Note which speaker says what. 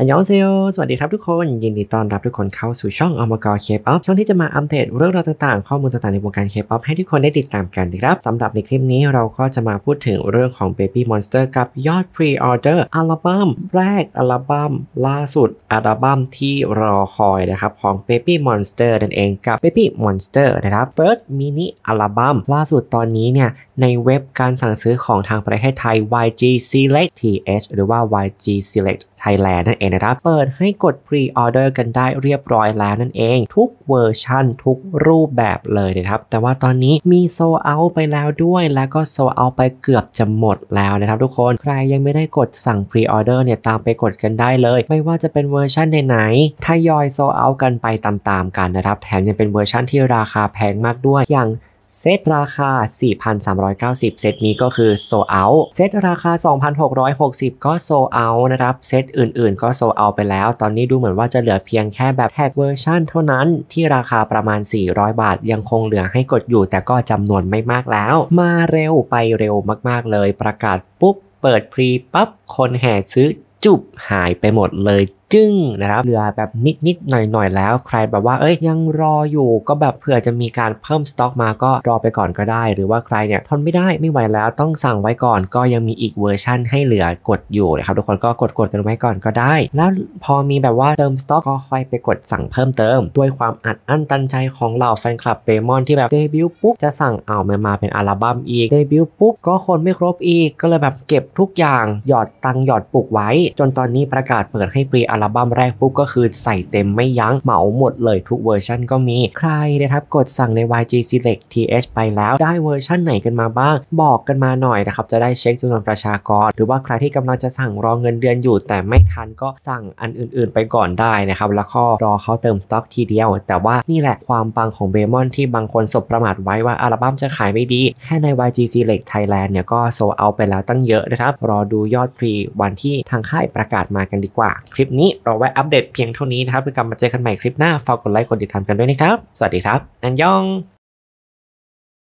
Speaker 1: อันยองเซยวสวัสดีครับทุกคน ยินดีต้อนรับทุกคนเข้าสู่ช่องอมกอเคป๊อปช่องที่จะมาอัปเดตเรื่องราวต่างๆข้อมูลต่างๆในวงการเคป๊อปให้ทุกคนได้ติดตามกันนะครับสำหรับในคลิปนี้เราก็จะมาพูดถึงเรื่องของ Baby Monster กับยอดพรีออเดอร์อัลบั้มแรกอัลบั้มล่าสุด อัลบั้มที่รอคอยนะครับของ Baby Monster นั่นเองกับ Baby Monster นะครับ First Mini อัลบั้มล่าสุดตอนนี้เนี่ยในเว็บการสั่งซื้อของทางประเทศไทย YG Select TH หรือว่า YG Select Thailand นั่นเององนะครับ เปิดให้กดพรีออเดอร์กันได้เรียบร้อยแล้วนั่นเอง ทุกเวอร์ชั่นทุกรูปแบบเลยนะครับแต่ว่าตอนนี้มีโซเอาไปแล้วด้วยแล้วก็โซเอาไปเกือบจะหมดแล้วนะครับทุกคนใครยังไม่ได้กดสั่งพรีออเดอร์เนี่ยตามไปกดกันได้เลยไม่ว่าจะเป็นเวอร์ชันไหนๆทยอยโซเอากันไปตามๆกันนะครับแถมยังเป็นเวอร์ชั่นที่ราคาแพงมากด้วยอย่างเซตราคา 4,390 เซตนี้ก็คือโซเอาเซตราคา 2,660 ก็โซเอานะครับ เซตอื่นๆก็โซเอา ไปแล้ว ตอนนี้ดูเหมือนว่าจะเหลือเพียงแค่แบบแท็กเวอร์ชันเท่านั้นที่ราคาประมาณ 400 บาทยังคงเหลือให้กดอยู่แต่ก็จำนวนไม่มากแล้ว มาเร็วไปเร็วมากๆเลย ประกาศปุ๊บ เปิดพรีปับ๊บ คนแห่ซื้อจุบหายไปหมดเลยจึ้งนะครับเหลือแบบนิดนิดหน่อยหน่อยแล้วใครแบบว่าเอ้ยยังรออยู่ก็แบบเผื่อจะมีการเพิ่มสต็อกมาก็รอไปก่อนก็ได้ หรือว่าใครเนี่ยทนไม่ได้ไม่ไหวแล้วต้องสั่งไว้ก่อนก็ยังมีอีกเวอร์ชั่นให้เหลือกดอยู่นะครับทุกคนก็กดกดกันไว้ก่อนก็ได้ แล้วพอมีแบบว่าเติมสต็อกก็ค่อยไปกดสั่งเพิ่มเติม ด้วยความอัดอั้นตันใจของเหล่าแฟนคลับเปมอนที่แบบเดบิวต์ปุ๊บจะสั่งเอามามาเป็นอัลบั้มอีกเดบิวต์ปุ๊บก็คนไม่ครบอีกก็เลยแบบเก็บทุกอย่างหยอดตังหยอดปุกไว้ จนตอนนี้ประกาศเปิดให้ปรีอัลบั้มแรกปุ๊บก็คือใส่เต็มไม่ยั้งเหมาหมดเลยทุกเวอร์ชันก็มี ใครนะครับกดสั่งใน YG Select TH ไปแล้วได้เวอร์ชันไหนกันมาบ้าง บอกกันมาหน่อยนะครับจะได้เช็คจำนวนประชากร หรือว่าใครที่กำลังจะสั่งรอเงินเดือนอยู่ แต่ไม่ทันก็สั่งอันอื่นๆไปก่อนได้นะครับแล้วก็รอเขาเติมสต็อกทีเดียว แต่ว่านี่แหละความปังของเบมอนที่บางคนสบประมาทไว้ว่าอัลบั้มจะขายไม่ดีแค่ใน YG Select Thailand เนี่ยก็โซเอาไปแล้วตั้งเยอะนะครับรอดูยอดพรีวันที่ทางค่ายประกาศมากันดีกว่า คลิปนี้ี้เราไว้อัปเดตเพียงเท่านี้นะครับแล้วกลับมาเจอกันใหม่คลิปหน้าฝากกดไลค์กดติดตามกันด้วยนะครับ สวัสดีครับอันยอง